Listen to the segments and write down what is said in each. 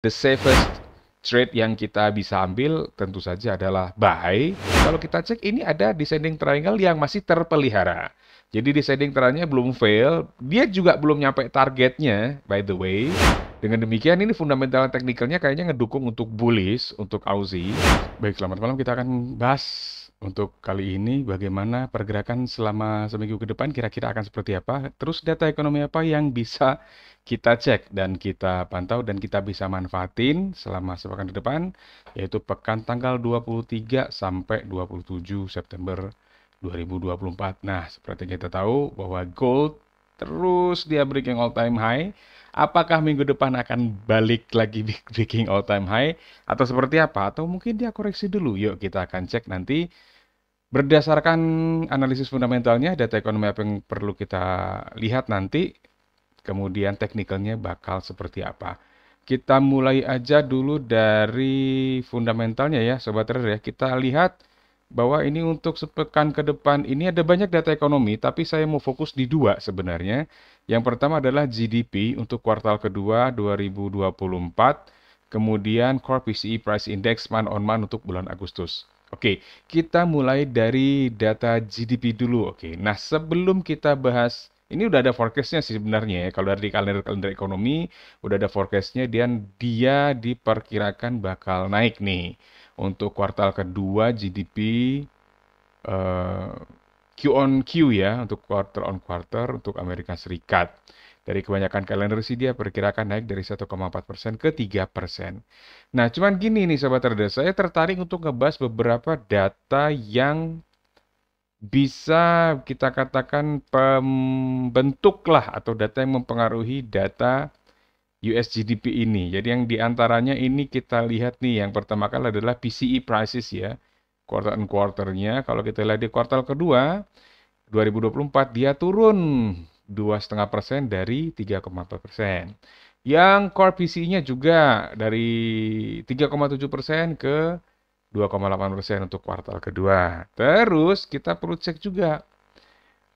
the safest trade yang kita bisa ambil tentu saja adalah buy. Kalau kita cek ini ada descending triangle yang masih terpelihara. Jadi descending triangle belum fail, dia juga belum nyampe targetnya by the way. Dengan demikian ini fundamental teknikalnya kayaknya ngedukung untuk bullish untuk Aussie. Baik, selamat malam kita akan bahas untuk kali ini bagaimana pergerakan selama seminggu ke depan kira-kira akan seperti apa, terus data ekonomi apa yang bisa kita cek dan kita pantau dan kita bisa manfaatin selama sepekan ke depan yaitu pekan tanggal 23 sampai 27 September 2024. Nah, seperti kita tahu bahwa gold terus dia breaking all time high. Apakah minggu depan akan balik lagi breaking all time high atau seperti apa? Atau mungkin dia koreksi dulu. Yuk kita akan cek nanti Berdasarkan analisis fundamentalnya, data ekonomi apa yang perlu kita lihat nanti, kemudian teknikalnya bakal seperti apa. Kita mulai aja dulu dari fundamentalnya ya, Sobat Trader ya. Kita lihat bahwa ini untuk sepekan ke depan ini ada banyak data ekonomi, tapi saya mau fokus di dua sebenarnya. Yang pertama adalah GDP untuk kuartal kedua 2024, kemudian Core PCE Price Index month on month untuk bulan Agustus. Oke, kita mulai dari data GDP dulu. Oke, nah sebelum kita bahas ini udah ada forecastnya sih sebenarnya ya. Kalau dari kalender-kalender ekonomi udah ada forecastnya dan dia diperkirakan bakal naik nih untuk kuartal kedua GDP uh, eh, Q on Q ya untuk quarter on quarter untuk Amerika Serikat. Dari kebanyakan kalender sih dia perkirakan naik dari 1,4% ke 3%. Nah, cuman gini nih Sobat Trader, saya tertarik untuk ngebahas beberapa data yang bisa kita katakan pembentuk lah atau data yang mempengaruhi data US GDP ini. Jadi yang diantaranya ini kita lihat nih yang pertama kali adalah PCE prices ya quarter on quarternya. Kalau kita lihat di kuartal kedua 2024 dia turun dua setengah persen dari 3,4 persen. Yang core PCI-nya juga dari 3,7 persen ke 2,8 persen untuk kuartal kedua. Terus kita perlu cek juga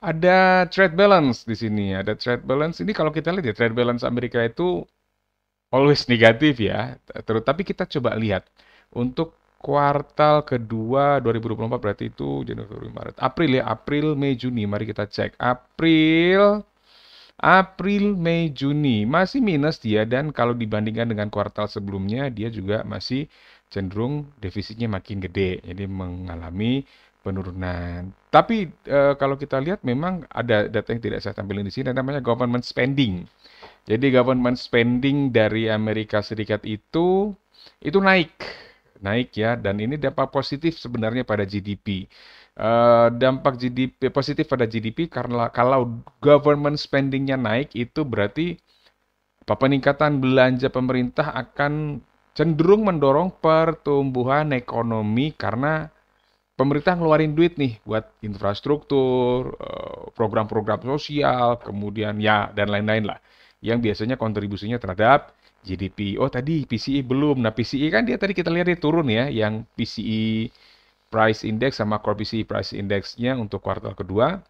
ada trade balance di sini. Ada trade balance ini kalau kita lihat ya trade balance Amerika itu always negatif ya. Terus tapi kita coba lihat untuk kuartal kedua 2024 berarti itu Januari Februari Maret April ya April Mei Juni mari kita cek April April Mei Juni masih minus dia dan kalau dibandingkan dengan kuartal sebelumnya dia juga masih cenderung defisitnya makin gede jadi mengalami penurunan tapi e, kalau kita lihat memang ada data yang tidak saya tampilkan di sini namanya government spending jadi government spending dari Amerika Serikat itu itu naik naik ya dan ini dampak positif sebenarnya pada GDP. Uh, eh, dampak GDP positif pada GDP karena kalau government spendingnya naik itu berarti apa peningkatan belanja pemerintah akan cenderung mendorong pertumbuhan ekonomi karena pemerintah ngeluarin duit nih buat infrastruktur, eh, program-program sosial, kemudian ya dan lain-lain lah yang biasanya kontribusinya terhadap GDP. E oh tadi PCE belum. Nah PCE kan dia tadi kita lihat dia turun ya, yang PCE price index sama core PCE price indexnya untuk kuartal kedua.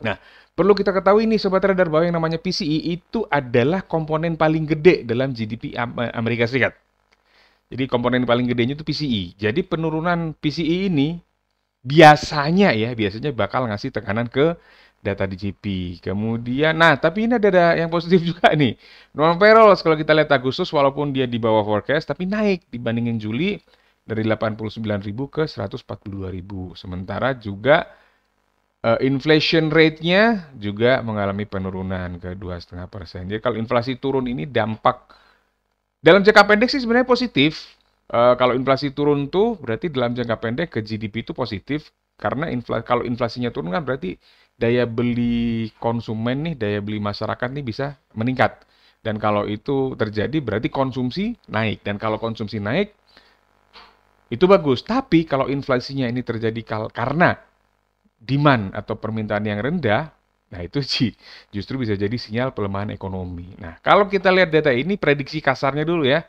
Nah perlu kita ketahui nih sobat radar bahwa yang namanya PCE itu adalah komponen paling gede dalam GDP eh, Amerika Serikat. Jadi komponen paling gedenya itu PCE. Jadi penurunan PCE ini biasanya ya biasanya bakal ngasih tekanan ke data di GP. Kemudian, nah tapi ini ada yang positif juga nih. Non payrolls kalau kita lihat Agustus walaupun dia di bawah forecast tapi naik dibandingin Juli dari 89.000 ke 142.000. Sementara juga uh, inflation rate-nya juga mengalami penurunan ke 2,5 persen. Jadi kalau inflasi turun ini dampak dalam jangka pendek sih sebenarnya positif. Uh, kalau inflasi turun tuh berarti dalam jangka pendek ke GDP itu positif karena infla kalau inflasinya turun kan berarti daya beli konsumen nih, daya beli masyarakat nih bisa meningkat. Dan kalau itu terjadi berarti konsumsi naik. Dan kalau konsumsi naik itu bagus. Tapi kalau inflasinya ini terjadi karena demand atau permintaan yang rendah, nah itu sih justru bisa jadi sinyal pelemahan ekonomi. Nah, kalau kita lihat data ini prediksi kasarnya dulu ya.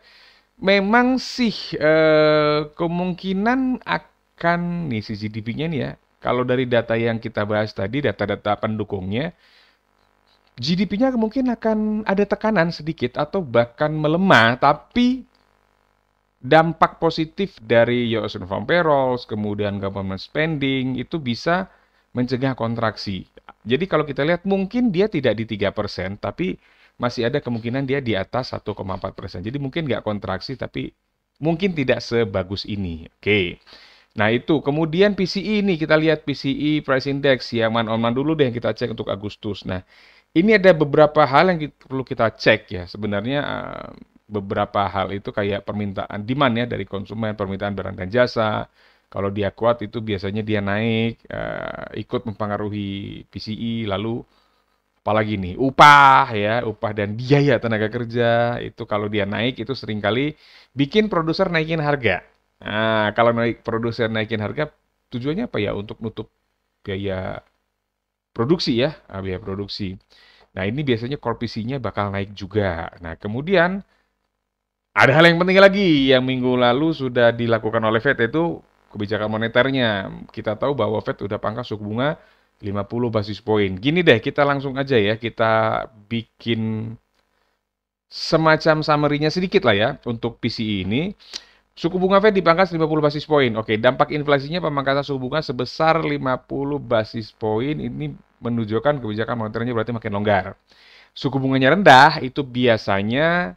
Memang sih eh, kemungkinan akan nih si GDP-nya nih ya kalau dari data yang kita bahas tadi, data-data pendukungnya, GDP-nya mungkin akan ada tekanan sedikit atau bahkan melemah, tapi dampak positif dari US Uniform Payrolls, kemudian government spending, itu bisa mencegah kontraksi. Jadi kalau kita lihat mungkin dia tidak di 3%, tapi masih ada kemungkinan dia di atas 1,4%. Jadi mungkin nggak kontraksi, tapi mungkin tidak sebagus ini. Oke. Okay. Nah itu, kemudian PCI ini e kita lihat PCI e Price Index ya, man on man dulu deh yang kita cek untuk Agustus. Nah ini ada beberapa hal yang kita, perlu kita cek ya, sebenarnya eh, beberapa hal itu kayak permintaan demand ya dari konsumen, permintaan barang dan jasa. Kalau dia kuat itu biasanya dia naik, eh, ikut mempengaruhi PCI, e. lalu apalagi nih upah ya upah dan biaya tenaga kerja itu kalau dia naik itu seringkali bikin produser naikin harga Nah, kalau naik produsen naikin harga, tujuannya apa ya? Untuk nutup biaya produksi ya, nah, biaya produksi. Nah, ini biasanya korpisinya bakal naik juga. Nah, kemudian ada hal yang penting lagi yang minggu lalu sudah dilakukan oleh Fed yaitu kebijakan moneternya. Kita tahu bahwa Fed sudah pangkas suku bunga 50 basis poin. Gini deh, kita langsung aja ya, kita bikin semacam summary-nya sedikit lah ya untuk PCI ini. Suku bunga Fed dipangkas 50 basis poin. Oke, dampak inflasinya pemangkasan suku bunga sebesar 50 basis poin ini menunjukkan kebijakan moneternya berarti makin longgar. Suku bunganya rendah itu biasanya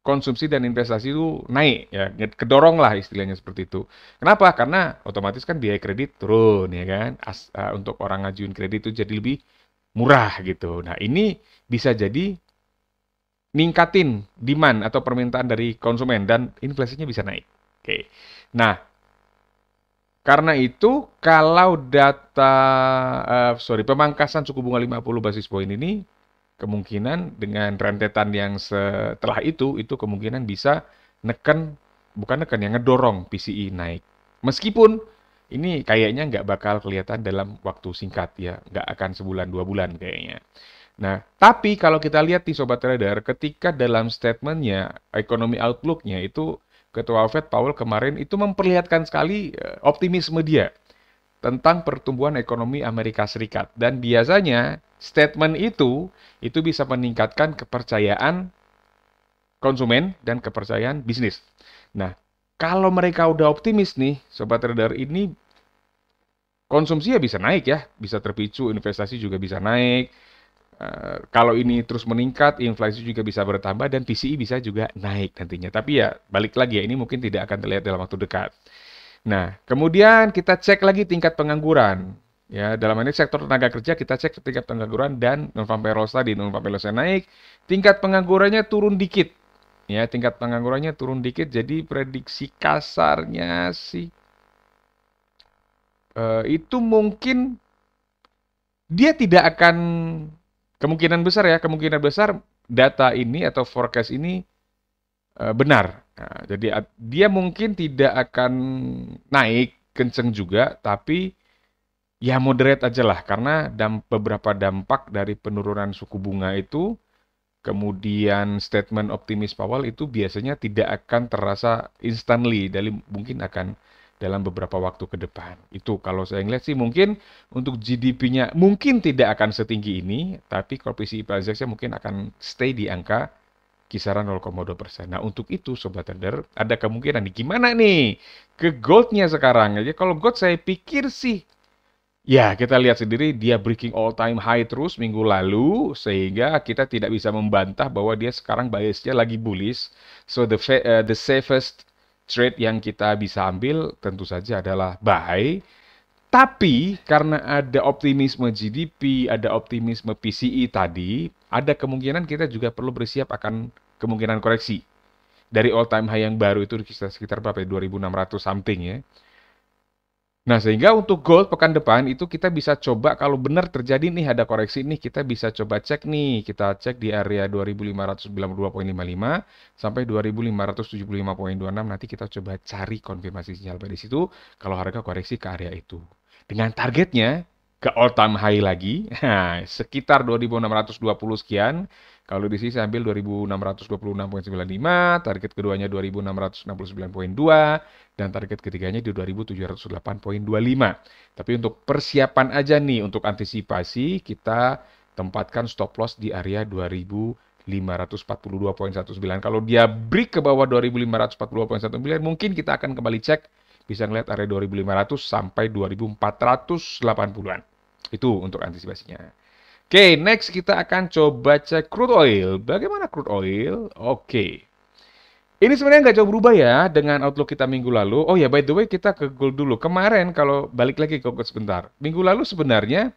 konsumsi dan investasi itu naik ya, kedorong lah istilahnya seperti itu. Kenapa? Karena otomatis kan biaya kredit turun ya kan. As, uh, untuk orang ngajuin kredit itu jadi lebih murah gitu. Nah, ini bisa jadi ningkatin demand atau permintaan dari konsumen dan inflasinya bisa naik. Oke. Nah, karena itu kalau data uh, sorry pemangkasan suku bunga 50 basis poin ini kemungkinan dengan rentetan yang setelah itu itu kemungkinan bisa neken bukan neken yang ngedorong PCI e naik. Meskipun ini kayaknya nggak bakal kelihatan dalam waktu singkat ya, nggak akan sebulan dua bulan kayaknya. Nah, tapi kalau kita lihat di Sobat Trader, ketika dalam statementnya, ekonomi outlooknya itu Ketua Fed Powell kemarin itu memperlihatkan sekali eh, optimisme dia tentang pertumbuhan ekonomi Amerika Serikat. Dan biasanya statement itu, itu bisa meningkatkan kepercayaan konsumen dan kepercayaan bisnis. Nah, kalau mereka udah optimis nih, Sobat Trader ini konsumsi ya bisa naik ya, bisa terpicu, investasi juga bisa naik, Eh, kalau ini terus meningkat, inflasi juga bisa bertambah dan PCI e bisa juga naik nantinya. Tapi ya balik lagi ya ini mungkin tidak akan terlihat dalam waktu dekat. Nah, kemudian kita cek lagi tingkat pengangguran. Ya, dalam ini sektor tenaga kerja kita cek tingkat pengangguran dan non farm payrolls tadi, non farm payrolls naik, tingkat penganggurannya turun dikit. Ya, tingkat penganggurannya turun dikit jadi prediksi kasarnya sih uh, itu mungkin dia tidak akan kemungkinan besar ya, kemungkinan besar data ini atau forecast ini uh, benar. Nah, jadi dia mungkin tidak akan naik kenceng juga, tapi ya moderate aja lah karena dam beberapa dampak dari penurunan suku bunga itu kemudian statement optimis Powell itu biasanya tidak akan terasa instantly dari mungkin akan dalam beberapa waktu ke depan. Itu kalau saya lihat sih mungkin untuk GDP-nya mungkin tidak akan setinggi ini, tapi koefisien nya mungkin akan stay di angka kisaran 0,2 persen. Nah untuk itu Sobat Trader ada kemungkinan nih gimana nih ke goldnya sekarang. aja. Ya, kalau gold saya pikir sih Ya, kita lihat sendiri dia breaking all time high terus minggu lalu sehingga kita tidak bisa membantah bahwa dia sekarang biasnya lagi bullish. So the uh, the safest trade yang kita bisa ambil tentu saja adalah buy. Tapi karena ada optimisme GDP, ada optimisme PCE tadi, ada kemungkinan kita juga perlu bersiap akan kemungkinan koreksi. Dari all time high yang baru itu sekitar berapa ya? 2600 something ya. Nah, sehingga untuk gold pekan depan itu kita bisa coba kalau benar terjadi nih ada koreksi nih kita bisa coba cek nih. Kita cek di area 2592.55 sampai 2575.26 nanti kita coba cari konfirmasi sinyal pada situ kalau harga koreksi ke area itu. Dengan targetnya ke all time high lagi, nah, sekitar 2620 sekian. Kalau di sini saya ambil 2626.95, target keduanya 2669.2 dan target ketiganya di 2708.25. Tapi untuk persiapan aja nih untuk antisipasi kita tempatkan stop loss di area 2542.19. Kalau dia break ke bawah 2542.19 mungkin kita akan kembali cek bisa ngeliat area 2500 sampai 2480-an. Itu untuk antisipasinya. Oke, okay, next kita akan coba cek crude oil. Bagaimana crude oil? Oke. Okay. Ini sebenarnya nggak jauh berubah ya dengan outlook kita minggu lalu. Oh ya, by the way kita ke gold dulu. Kemarin kalau balik lagi ke gold sebentar. Minggu lalu sebenarnya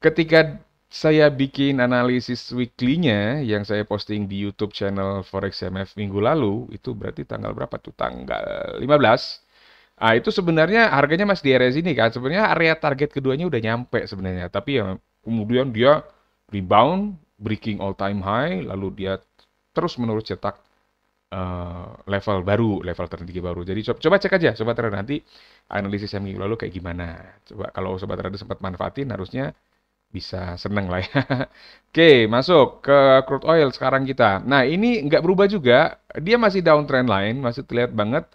ketika saya bikin analisis weekly-nya yang saya posting di YouTube channel Forex MF minggu lalu, itu berarti tanggal berapa tuh? Tanggal 15. Ah itu sebenarnya harganya masih di area sini kan. Sebenarnya area target keduanya udah nyampe sebenarnya. Tapi ya kemudian dia rebound, breaking all time high, lalu dia terus menerus cetak uh, level baru, level tertinggi baru. Jadi coba, coba cek aja, sobat trader nanti analisis yang minggu lalu kayak gimana. Coba kalau sobat trader sempat manfaatin, harusnya bisa seneng lah ya. Oke, masuk ke crude oil sekarang kita. Nah ini nggak berubah juga, dia masih downtrend line, masih terlihat banget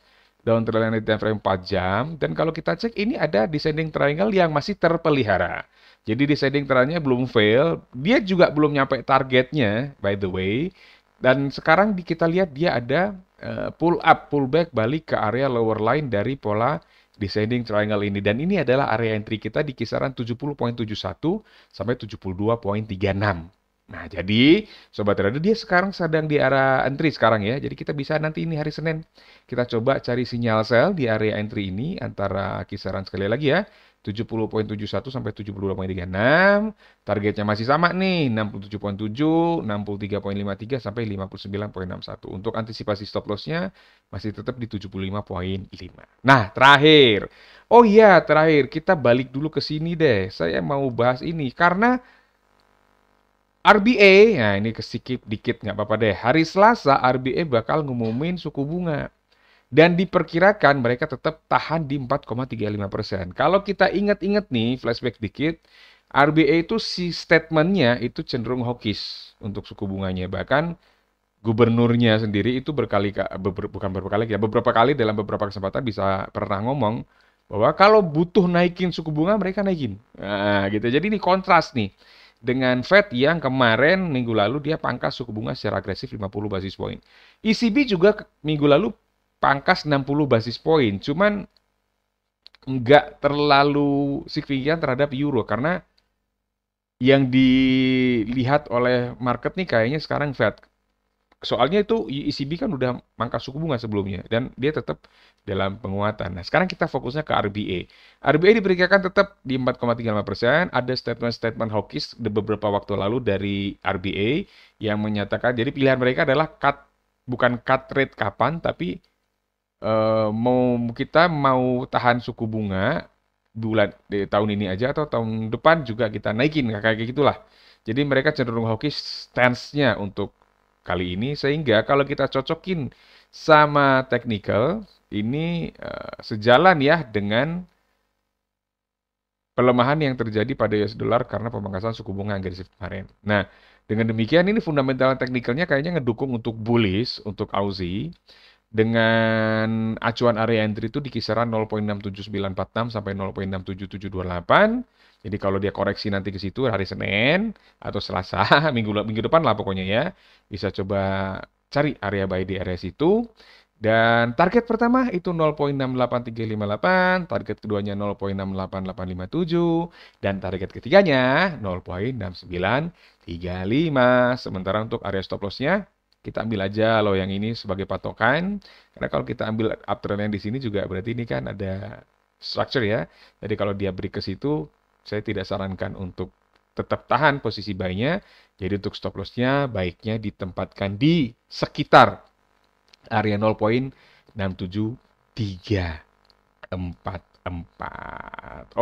Daun terlalu di time frame 4 jam dan kalau kita cek ini ada descending triangle yang masih terpelihara. Jadi descending triangle belum fail, dia juga belum nyampe targetnya by the way. Dan sekarang kita lihat dia ada eh, pull up, pull back balik ke area lower line dari pola descending triangle ini dan ini adalah area entry kita di kisaran 70.71 sampai 72.36. Nah, jadi sobat trader dia sekarang sedang di arah entry sekarang ya. Jadi kita bisa nanti ini hari Senin kita coba cari sinyal sel di area entry ini antara kisaran sekali lagi ya 70.71 sampai 72.36. Targetnya masih sama nih 67.7, 63.53 sampai 59.61. Untuk antisipasi stop lossnya masih tetap di 75.5. Nah, terakhir. Oh iya, terakhir kita balik dulu ke sini deh. Saya mau bahas ini karena RBA, nah ini kesikip dikit nggak apa-apa deh. Hari Selasa RBA bakal ngumumin suku bunga dan diperkirakan mereka tetap tahan di 4,35 persen. Kalau kita ingat-ingat nih, flashback dikit, RBA itu si statementnya itu cenderung hokis untuk suku bunganya. Bahkan gubernurnya sendiri itu berkali beber, bukan berkali ya beberapa kali dalam beberapa kesempatan bisa pernah ngomong bahwa kalau butuh naikin suku bunga mereka naikin. Nah, gitu. Jadi ini kontras nih dengan Fed yang kemarin minggu lalu dia pangkas suku bunga secara agresif 50 basis point. ECB juga minggu lalu pangkas 60 basis point, cuman nggak terlalu signifikan terhadap euro karena yang dilihat oleh market nih kayaknya sekarang Fed. Soalnya itu ECB kan udah mangkas suku bunga sebelumnya dan dia tetap dalam penguatan. Nah, sekarang kita fokusnya ke RBA. RBA diperkirakan tetap di 4,35 persen. Ada statement-statement hawkish beberapa waktu lalu dari RBA yang menyatakan, jadi pilihan mereka adalah cut, bukan cut rate kapan, tapi uh, mau kita mau tahan suku bunga bulan di tahun ini aja atau tahun depan juga kita naikin kayak gitulah. Jadi mereka cenderung hawkish stance-nya untuk kali ini sehingga kalau kita cocokin sama technical ini eh, sejalan ya dengan pelemahan yang terjadi pada US dollar karena pemangkasan suku bunga agresif kemarin. Nah, dengan demikian ini fundamental teknikalnya kayaknya ngedukung untuk bullish untuk Aussie dengan acuan area entry itu di kisaran 0.67946 sampai 0.67728. Jadi kalau dia koreksi nanti ke situ hari Senin atau Selasa minggu minggu depan lah pokoknya ya, bisa coba cari area buy di area situ dan target pertama itu 0.68358, target keduanya 0.68857, dan target ketiganya 0.6935. Sementara untuk area stop lossnya kita ambil aja loh yang ini sebagai patokan. Karena kalau kita ambil uptrend yang di sini juga berarti ini kan ada structure ya. Jadi kalau dia break ke situ, saya tidak sarankan untuk tetap tahan posisi buy-nya. Jadi untuk stop lossnya baiknya ditempatkan di sekitar area 0.67344.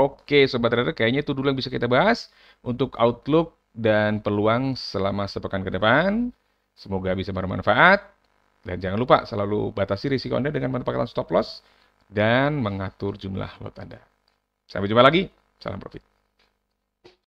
Oke, sobat trader, kayaknya itu dulu yang bisa kita bahas untuk outlook dan peluang selama sepekan ke depan. Semoga bisa bermanfaat. Dan jangan lupa selalu batasi risiko Anda dengan menempatkan stop loss dan mengatur jumlah lot Anda. Sampai jumpa lagi. Salam profit.